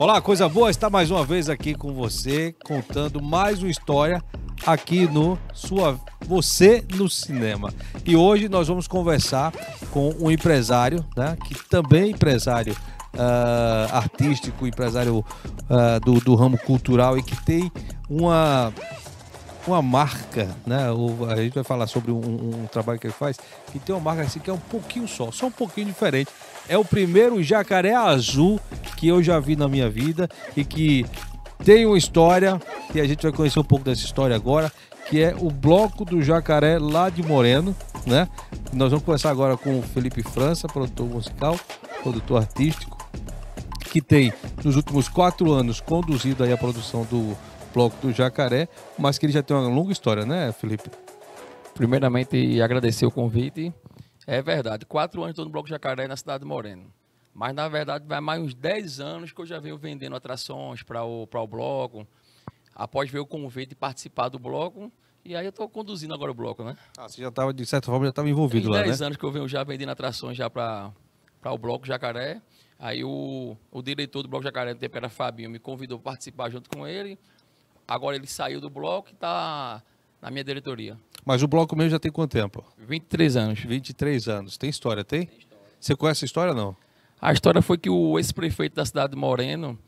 Olá, coisa boa estar mais uma vez aqui com você, contando mais uma história aqui no sua você no cinema. E hoje nós vamos conversar com um empresário, né, que também é empresário uh, artístico, empresário uh, do, do ramo cultural e que tem uma uma marca, né? O, a gente vai falar sobre um, um, trabalho que ele faz, que tem uma marca assim que é um pouquinho só, só um pouquinho diferente. É o primeiro jacaré azul que eu já vi na minha vida e que tem uma história, e a gente vai conhecer um pouco dessa história agora, que é o Bloco do Jacaré lá de Moreno, né? Nós vamos conversar agora com o Felipe França, produtor musical, produtor artístico, que tem nos últimos quatro anos conduzido aí a produção do Bloco do Jacaré, mas que ele já tem uma longa história, né, Felipe? Primeiramente, agradecer o convite. É verdade, quatro anos estou no Bloco Jacaré na cidade de Moreno. Mas, na verdade, vai mais uns 10 anos que eu já venho vendendo atrações para o, o bloco. Após ver o convite de participar do bloco, e aí eu estou conduzindo agora o bloco, né? Ah, você já estava, de certa forma, já estava envolvido Tem lá, 10 né? anos que eu venho já vendendo atrações já para o bloco Jacaré. Aí o, o diretor do bloco Jacaré, no tempo era Fabinho, me convidou para participar junto com ele. Agora ele saiu do bloco e está na minha diretoria. Mas o bloco mesmo já tem quanto tempo? 23 anos. 23 anos. Tem história, tem? tem história. Você conhece a história ou não? A história foi que o ex-prefeito da cidade de Moreno,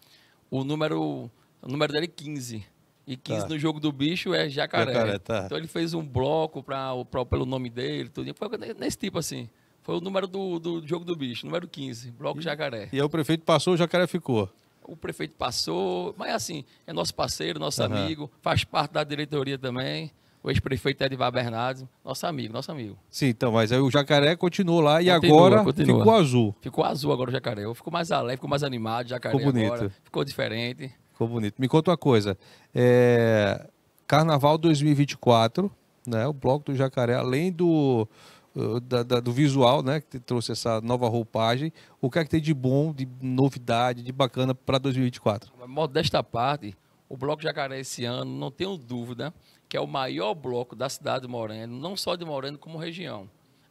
o número, o número dele é 15. E 15 tá. no jogo do bicho é jacaré. jacaré tá. Então ele fez um bloco pra, pra, pelo nome dele, tudo. Foi nesse tipo assim. Foi o número do, do jogo do bicho, número 15, bloco e, jacaré. E aí o prefeito passou, o jacaré ficou. O prefeito passou, mas assim, é nosso parceiro, nosso uhum. amigo, faz parte da diretoria também o ex-prefeito Edivar Bernardes, nosso amigo, nosso amigo. Sim, então, mas aí o jacaré continuou lá e agora continua. ficou azul. Ficou azul agora o jacaré. Eu fico mais alegre, ficou mais animado, o jacaré ficou bonito. Agora. Ficou diferente. Ficou bonito. Me conta uma coisa. É... Carnaval 2024, né? O bloco do jacaré, além do. Eh, da, da, do visual, né? Que trouxe essa nova roupagem. O que é que tem de bom, de novidade, de bacana para 2024? Modesta parte, o Bloco Jacaré esse ano, não tenho dúvida, que é o maior bloco da cidade de Moreno, não só de Moreno, como região.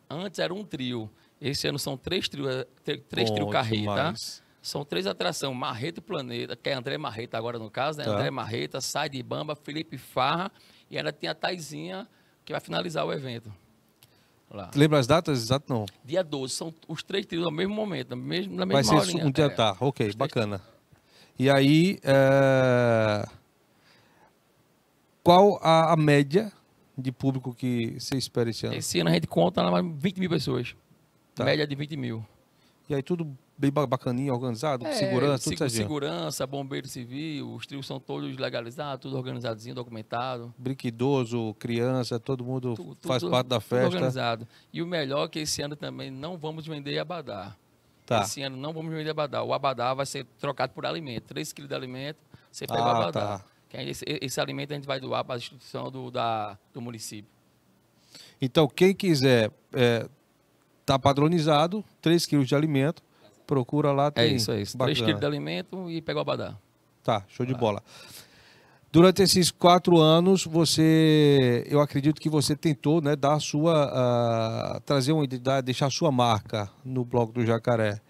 Antes era um trio. Esse ano são três trio, é, três trio carreta. São três atrações, Marreta e Planeta, que é André Marreta agora no caso, né? Tá. André Marreta, Sai de Bamba, Felipe Farra e ela tem a Taizinha que vai finalizar o evento. Lá. Lembra as datas? Exato não. Dia 12, são os três trios ao mesmo momento, na mesma, hora. Vai ser horinha, um dia é. tá, ok, bacana. E aí, é... qual a, a, média de público que você espera esse ano? Esse ano a gente conta mais 20 mil pessoas. Tá. Média de 20 mil. E aí tudo bem bacaninha, organizado, é, segurança, tudo certinho. Segurança, bombeiro civil, os trios são todos legalizados, tudo organizadinho, documentado. Brinquedoso, criança, todo mundo tudo, faz tudo, parte da festa. Tudo organizado. E o melhor é que esse ano também não vamos vender abadá. Tá. Esse ano não vamos vender abadá. O abadá vai ser trocado por alimento. 3 quilos de alimento, você pega ah, o abadá. Tá. Esse, esse, alimento a gente vai doar para a instituição do, da, do município. Então, quem quiser, é, tá padronizado, 3 quilos de alimento, procura lá. É tem é isso, é isso. 3 quilos de alimento e pega o abadá. Tá, show de tá. bola. Durante esses quatro anos, você, eu acredito que você tentou, né, dar sua, uh, trazer uma identidade, deixar sua marca no bloco do Jacaré.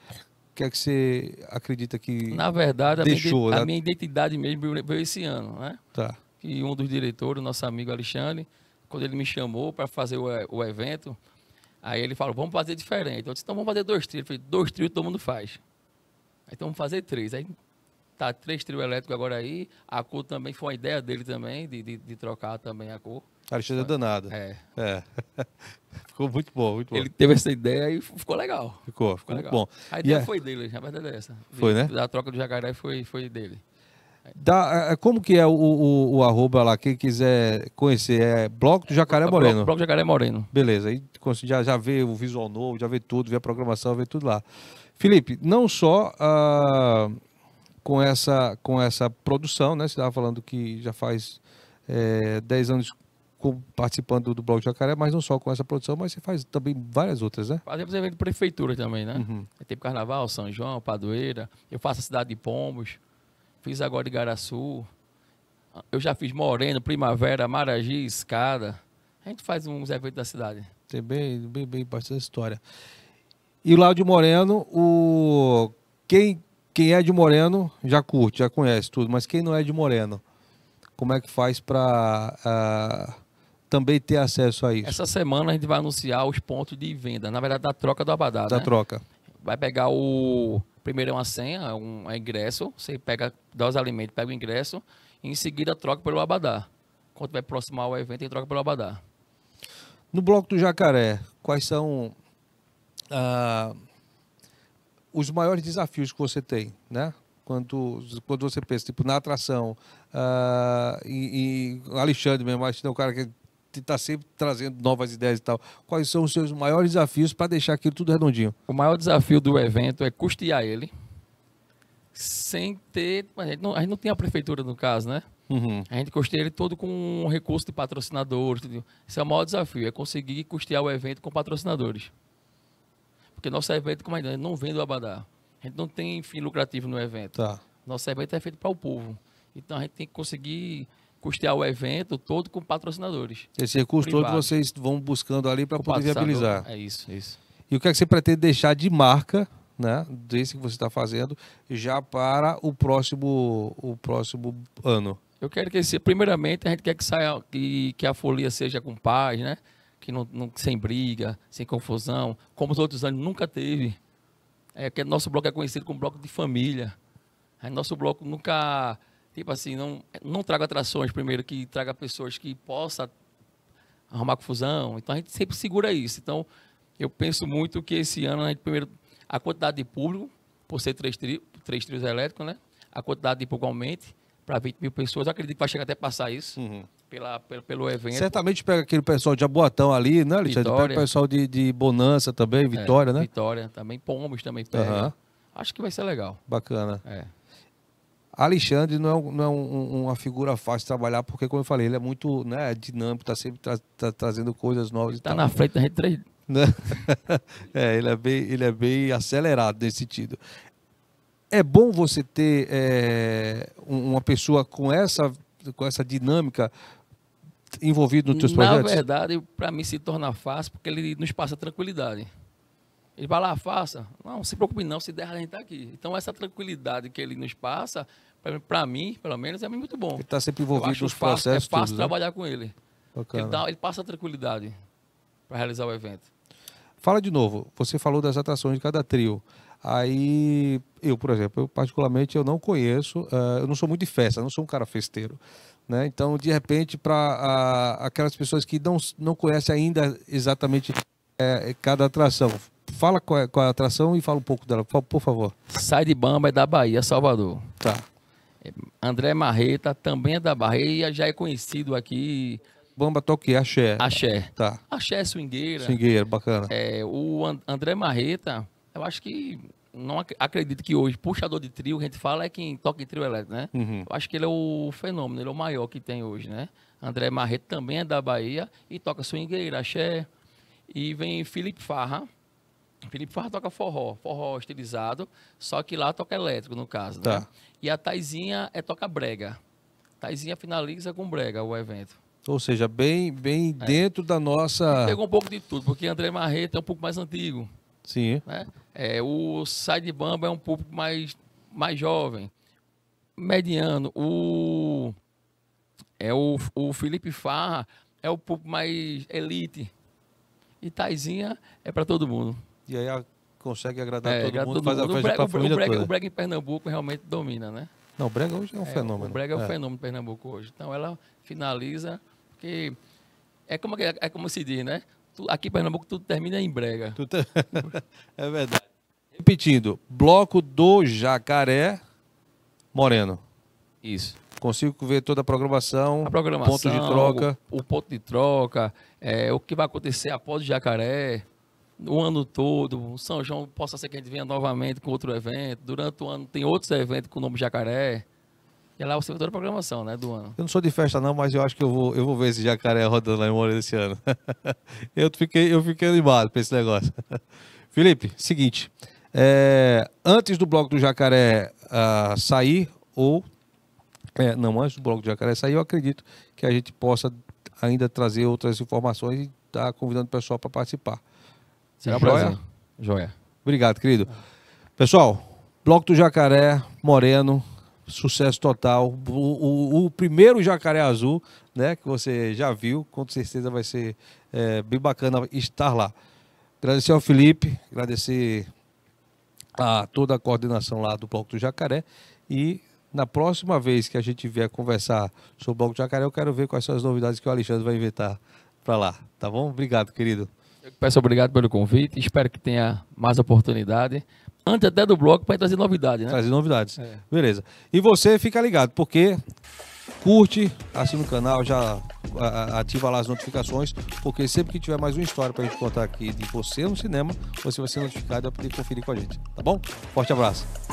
O que é que você acredita que Na verdade, deixou, a, minha, né? a minha identidade mesmo veio esse ano, né? Tá. E um dos diretores, nosso amigo Alexandre, quando ele me chamou para fazer o, o, evento, aí ele falou, vamos fazer diferente. Eu disse, então vamos fazer dois trios. Eu falei, dois trios todo mundo faz. então vamos fazer três. Aí Tá três trio elétrico agora aí. A cor também foi uma ideia dele também, de, de, de trocar também a cor. Alexandre é danado. É. é. ficou muito bom, muito bom. Ele teve essa ideia e ficou legal. Ficou, ficou, legal. bom. A ideia e foi dele, a verdade é essa. Foi, né? da troca do jacaré foi, foi dele. Da, é, é, como que é o, o, o, arroba lá? Quem quiser conhecer, é Bloco do é, Jacaré Moreno. Bloco, Bloco Jacaré Moreno. Beleza, aí já, já vê o visual novo, já vê tudo, vê a programação, vê tudo lá. Felipe, não só uh, com essa, com essa produção, né? Você estava falando que já faz é, eh, 10 anos participando do de Jacaré, mas não só com essa produção, mas você faz também várias outras, né? Fazemos evento de prefeitura também, né? Uhum. É Tem tipo Carnaval, São João, Padoeira. Eu faço a Cidade de Pombos. Fiz agora de Eu já fiz Moreno, Primavera, Maragi, Escada. A gente faz uns eventos da cidade. Tem bem, bem, bem bastante história. E lá de Moreno, o... quem quem é de Moreno já curte, já conhece tudo, mas quem não é de Moreno, como é que faz para uh, ah, também ter acesso a isso? Essa semana a gente vai anunciar os pontos de venda, na verdade da troca do Abadá, Da né? troca. Vai pegar o... Primeiro é uma senha, é um é ingresso, você pega, dá os alimentos, pega o ingresso, e em seguida troca pelo Abadá. Quando vai aproximar o evento, a troca pelo Abadá. No bloco do Jacaré, quais são... Uh os maiores desafios que você tem, né? Quando, quando você pensa, tipo, na atração, uh, e, e Alexandre mesmo, acho que é um cara que está sempre trazendo novas ideias e tal. Quais são os seus maiores desafios para deixar aquilo tudo redondinho? O maior desafio do evento é custear ele sem ter... A gente não, a gente não tem a prefeitura, no caso, né? Uhum. A gente custeia ele todo com um recurso de patrocinadores. Esse é o maior desafio, é conseguir custear o evento com patrocinadores. Porque nosso evento, como a é, gente né, não vende o Abadá. A gente não tem fim lucrativo no evento. Tá. Nosso evento é feito para o povo. Então a gente tem que conseguir custear o evento todo com patrocinadores. Esse recurso privado. todo vocês vão buscando ali para poder viabilizar. É isso, é isso. E o que é que você pretende deixar de marca, né, desse que você está fazendo, já para o próximo, o próximo ano? Eu quero que, primeiramente, a gente quer que saia, que, que a folia seja com paz, né? que não, não, sem briga, sem confusão, como os outros anos nunca teve. É que nosso bloco é conhecido como bloco de família. É, nosso bloco nunca, tipo assim, não, não traga atrações, primeiro, que traga pessoas que possam arrumar confusão. Então a gente sempre segura isso. Então eu penso muito que esse ano a gente, primeiro, a quantidade de público, por ser três, três trios elétricos, né? A quantidade de público aumente para 20 mil pessoas. Eu acredito que vai chegar até passar isso. Uhum pela, pelo, pelo evento. Certamente pega aquele pessoal de Aboatão ali, né, Alexandre? Vitória. Pega o pessoal de, de Bonança também, é, Vitória, é, né? Vitória também, Pombos também pega. Uhum. Acho que vai ser legal. Bacana. É. Alexandre não é, não é um, uma figura fácil de trabalhar, porque, como eu falei, ele é muito né, dinâmico, está sempre tra trazendo coisas novas. Está na frente da gente três. Né? é, ele é, bem, ele é bem acelerado nesse sentido. É bom você ter é, uma pessoa com essa, com essa dinâmica envolvido nos teus projetos? Na verdade, para mim se torna fácil porque ele nos passa tranquilidade. Ele vai lá, faça. Não, se preocupe não, se der, a gente está aqui. Então, essa tranquilidade que ele nos passa, para mim, pelo menos, é muito bom. Ele está sempre envolvido nos é processos. é fácil tudo, né? trabalhar né? com ele. Ele, dá, ele, passa tranquilidade para realizar o evento. Fala de novo, você falou das atrações de cada trio. Aí, eu, por exemplo, eu particularmente eu não conheço, uh, eu não sou muito de festa, não sou um cara festeiro. Né? Então, de repente, para aquelas pessoas que não, não conhecem ainda exatamente é, cada atração, fala qual é, qual é, a atração e fala um pouco dela, por, favor. Sai de Bamba é da Bahia, Salvador. Tá. É, André Marreta também é da Bahia, já é conhecido aqui. Bamba toque axé. Axé. Tá. Axé swingueira. Swingueira, bacana. É, o And André Marreta, eu acho que não ac acredito que hoje puxador de trio, a gente fala é quem toca em trio elétrico, né? Uhum. Eu acho que ele é o fenômeno, ele é o maior que tem hoje, né? André Marreto também é da Bahia e toca swingueira, axé. E vem Felipe Farra. Felipe Farra toca forró, forró estilizado, só que lá toca elétrico, no caso, né? tá. né? E a Taizinha é toca brega. Taizinha finaliza com brega o evento. Ou seja, bem, bem é. dentro da nossa... Pegou um pouco de tudo, porque André Marreto é um pouco mais antigo. Sim. Né? É, o side bamba é um público mais, mais jovem, mediano. O, é o, o Felipe Farra é o público mais elite. E Taizinha é para todo mundo. E aí a, consegue agradar é, todo agrada mundo, todo faz a festa o brega, toda. O brega em Pernambuco realmente domina, né? Não, o brega hoje é um é, fenômeno. O brega é, é. um fenômeno em Pernambuco hoje. Então ela finaliza, porque é como, é como se diz, né? aqui em Pernambuco tudo termina em brega. é verdade. Repetindo, bloco do Jacaré Moreno. Isso. Consigo ver toda a programação, a programação ponto de troca. O, o ponto de troca, é, o que vai acontecer após o Jacaré, o ano todo. São João, possa ser que a gente venha novamente com outro evento. Durante o ano tem outros eventos com o nome Jacaré que é ela o servidor de programação, né, do ano. Eu não sou de festa não, mas eu acho que eu vou, eu vou ver esse jacaré rodando lá em Moreira esse ano. eu, fiquei, eu fiquei animado para esse negócio. Felipe, seguinte, é, antes do bloco do jacaré uh, sair, ou é, não, antes do bloco do jacaré sair, eu acredito que a gente possa ainda trazer outras informações e estar tá convidando o pessoal para participar. Será joia? Joia. Obrigado, querido. Pessoal, bloco do jacaré, Moreno, sucesso total. O, o, o, primeiro jacaré azul, né, que você já viu, com certeza vai ser é, bem bacana estar lá. Agradecer ao Felipe, agradecer a toda a coordenação lá do Bloco do Jacaré e na próxima vez que a gente vier conversar sobre o Bloco do Jacaré, eu quero ver quais são as novidades que o Alexandre vai inventar para lá, tá bom? Obrigado, querido. Eu peço obrigado pelo convite, espero que tenha mais oportunidade antes até do bloco, para trazer novidades, né? Trazer novidades. É. Beleza. E você fica ligado, porque curte, assina o canal, já ativa lá as notificações, porque sempre que tiver mais uma história para a gente contar aqui de você no cinema, você vai ser notificado e vai poder conferir com a gente, tá bom? Forte abraço.